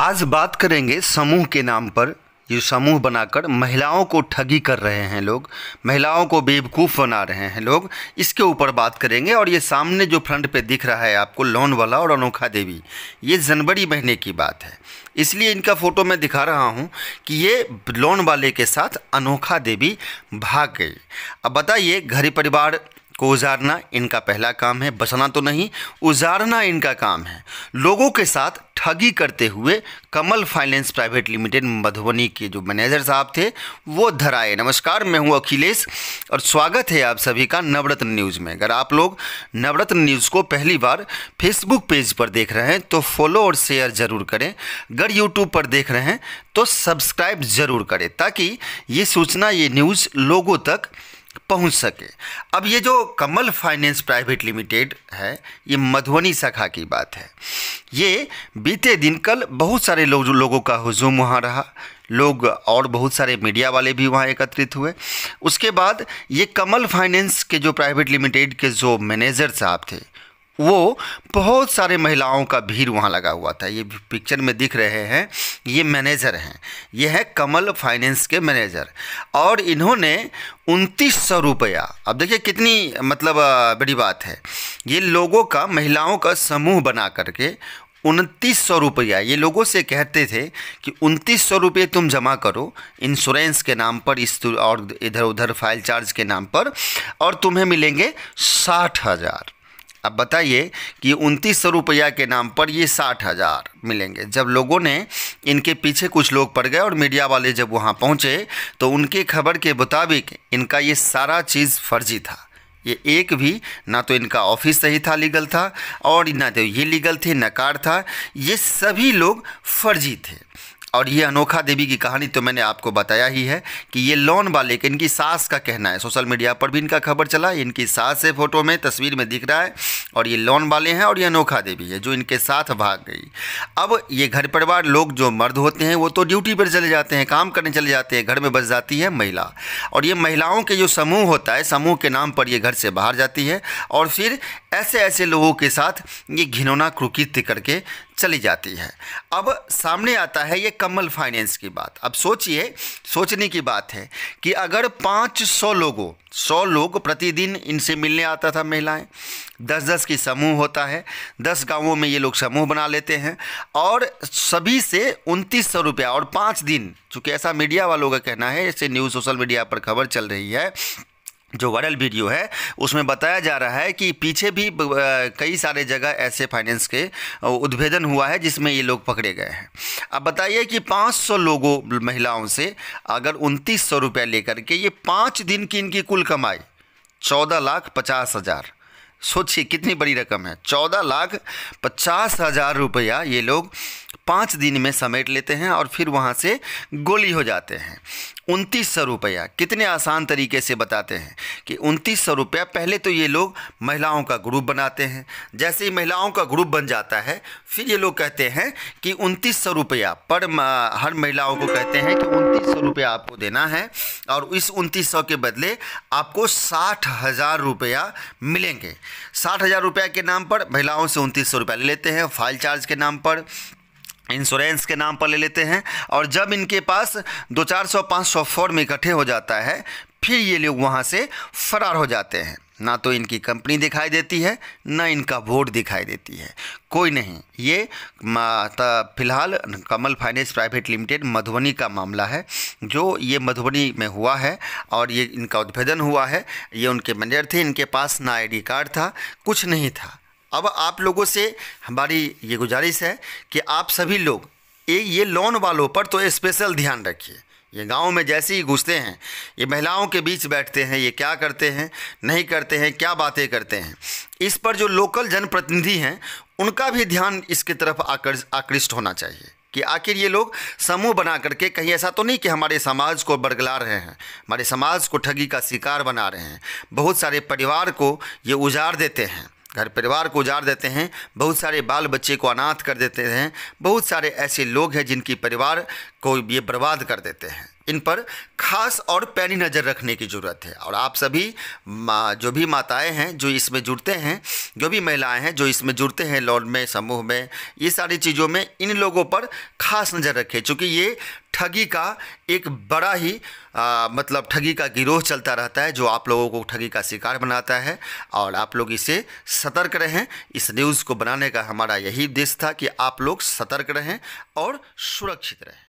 आज बात करेंगे समूह के नाम पर ये समूह बनाकर महिलाओं को ठगी कर रहे हैं लोग महिलाओं को बेवकूफ़ बना रहे हैं लोग इसके ऊपर बात करेंगे और ये सामने जो फ्रंट पे दिख रहा है आपको लोन वाला और अनोखा देवी ये जनवरी महीने की बात है इसलिए इनका फ़ोटो मैं दिखा रहा हूँ कि ये लोन वाले के साथ अनोखा देवी भाग गई अब बताइए घर परिवार को उजारना इनका पहला काम है बसाना तो नहीं उजारना इनका काम है लोगों के साथ ठगी करते हुए Kamal finance private limited Madhubani के जो मैनेजर साहब थे वो धराए नमस्कार मैं हूँ अखिलेश और स्वागत है आप सभी का नवरत्न न्यूज़ में अगर आप लोग नवरत्न न्यूज़ को पहली बार फेसबुक पेज पर देख रहे हैं तो फॉलो और शेयर ज़रूर करें अगर यूट्यूब पर देख रहे हैं तो सब्सक्राइब ज़रूर करें ताकि ये सूचना ये न्यूज़ लोगों तक पहुंच सके अब ये जो कमल फाइनेंस प्राइवेट लिमिटेड है ये मधुबनी शाखा की बात है ये बीते दिन कल बहुत सारे लोग लोगों का हुजूम वहाँ रहा लोग और बहुत सारे मीडिया वाले भी वहाँ एकत्रित हुए उसके बाद ये कमल फाइनेंस के जो प्राइवेट लिमिटेड के जो मैनेजर साहब थे वो बहुत सारे महिलाओं का भीड़ वहाँ लगा हुआ था ये पिक्चर में दिख रहे हैं ये मैनेजर हैं ये है कमल फाइनेंस के मैनेजर और इन्होंने उनतीस सौ रुपया अब देखिए कितनी मतलब बड़ी बात है ये लोगों का महिलाओं का समूह बना करके उनतीस सौ रुपया ये लोगों से कहते थे कि उनतीस सौ रुपये तुम जमा करो इंश्योरेंस के नाम पर इस और इधर उधर फाइल चार्ज के नाम पर और तुम्हें मिलेंगे साठ हज़ार अब बताइए कि उनतीस सौ रुपया के नाम पर ये साठ हज़ार मिलेंगे जब लोगों ने इनके पीछे कुछ लोग पड़ गए और मीडिया वाले जब वहाँ पहुँचे तो उनके खबर के मुताबिक इनका ये सारा चीज़ फर्जी था ये एक भी ना तो इनका ऑफिस सही था लीगल था और ना तो ये लीगल थे नकार कार था ये सभी लोग फर्जी थे और ये अनोखा देवी की कहानी तो मैंने आपको बताया ही है कि ये लोन वाले के इनकी सास का कहना है सोशल मीडिया पर भी इनका खबर चला इनकी सास है फोटो में तस्वीर में दिख रहा है और ये लोन वाले हैं और ये अनोखा देवी है जो इनके साथ भाग गई अब ये घर परिवार लोग जो मर्द होते हैं वो तो ड्यूटी पर चले जाते हैं काम करने चले जाते हैं घर में बस जाती है महिला और ये महिलाओं के जो समूह होता है समूह के नाम पर ये घर से बाहर जाती है और फिर ऐसे ऐसे लोगों के साथ ये घिनौना क्रुकृत्य करके चली जाती है अब सामने आता है ये कमल फाइनेंस की बात अब सोचिए सोचने की बात है कि अगर 500 लोगों 100 लोग प्रतिदिन इनसे मिलने आता था महिलाएं 10-10 की समूह होता है 10 गांवों में ये लोग समूह बना लेते हैं और सभी से उनतीस सौ रुपया और पाँच दिन चूँकि ऐसा मीडिया वालों का कहना है जैसे न्यूज़ सोशल मीडिया पर खबर चल रही है जो वायरल वीडियो है उसमें बताया जा रहा है कि पीछे भी कई सारे जगह ऐसे फाइनेंस के उद्भेदन हुआ है जिसमें ये लोग पकड़े गए हैं अब बताइए कि 500 लोगों महिलाओं से अगर उनतीस सौ रुपया लेकर के ये पाँच दिन की इनकी कुल कमाई चौदह लाख पचास हज़ार सोचिए कितनी बड़ी रकम है चौदह लाख पचास हज़ार रुपया ये लोग पाँच दिन में समेट लेते हैं और फिर वहाँ से गोली हो जाते हैं उनतीस सौ रुपया कितने आसान तरीके से बताते हैं कि उनतीस सौ रुपया पहले तो ये लोग महिलाओं का ग्रुप बनाते हैं जैसे ही महिलाओं का ग्रुप बन जाता है फिर ये लोग कहते हैं कि उनतीस सौ रुपया पर हर महिलाओं को कहते हैं कि उनतीस सौ रुपया आपको देना है और इस उनतीस सौ के बदले आपको साठ हज़ार रुपया मिलेंगे साठ हज़ार रुपये के नाम पर महिलाओं से उनतीस सौ रुपया ले लेते हैं फाइल चार्ज के नाम पर इंश्योरेंस के नाम पर ले लेते हैं और जब इनके पास दो चार सौ पाँच सौ फॉर्म इकट्ठे हो जाता है फिर ये लोग वहाँ से फरार हो जाते हैं ना तो इनकी कंपनी दिखाई देती है ना इनका वोट दिखाई देती है कोई नहीं ये फिलहाल Kamal finance private limited Madhubani का मामला है जो ये मधुबनी में हुआ है और ये इनका उद्भेदन हुआ है ये उनके मैनेजर थे इनके पास ना आईडी कार्ड था कुछ नहीं था अब आप लोगों से हमारी ये गुजारिश है कि आप सभी लोग ये लोन वालों पर तो स्पेशल ध्यान रखिए ये गांव में जैसे ही घुसते हैं ये महिलाओं के बीच बैठते हैं ये क्या करते हैं नहीं करते हैं क्या बातें करते हैं इस पर जो लोकल जनप्रतिनिधि हैं उनका भी ध्यान इसकी तरफ आकृष्ट होना चाहिए कि आखिर ये लोग समूह बना करके कहीं ऐसा तो नहीं कि हमारे समाज को बरगला रहे हैं हमारे समाज को ठगी का शिकार बना रहे हैं बहुत सारे परिवार को ये उजाड़ देते हैं घर परिवार को उजाड़ देते हैं बहुत सारे बाल बच्चे को अनाथ कर देते हैं बहुत सारे ऐसे लोग हैं जिनकी परिवार को ये बर्बाद कर देते हैं इन पर खास और पैनी नज़र रखने की ज़रूरत है और आप सभी जो भी माताएं हैं जो इसमें जुड़ते हैं जो भी महिलाएं हैं जो इसमें जुड़ते हैं लॉन में समूह में ये सारी चीज़ों में इन लोगों पर खास नज़र रखें क्योंकि ये ठगी का एक बड़ा ही आ, मतलब ठगी का गिरोह चलता रहता है जो आप लोगों को ठगी का शिकार बनाता है और आप लोग इसे सतर्क रहें इस न्यूज़ को बनाने का हमारा यही उद्देश्य था कि आप लोग सतर्क रहें और सुरक्षित रहें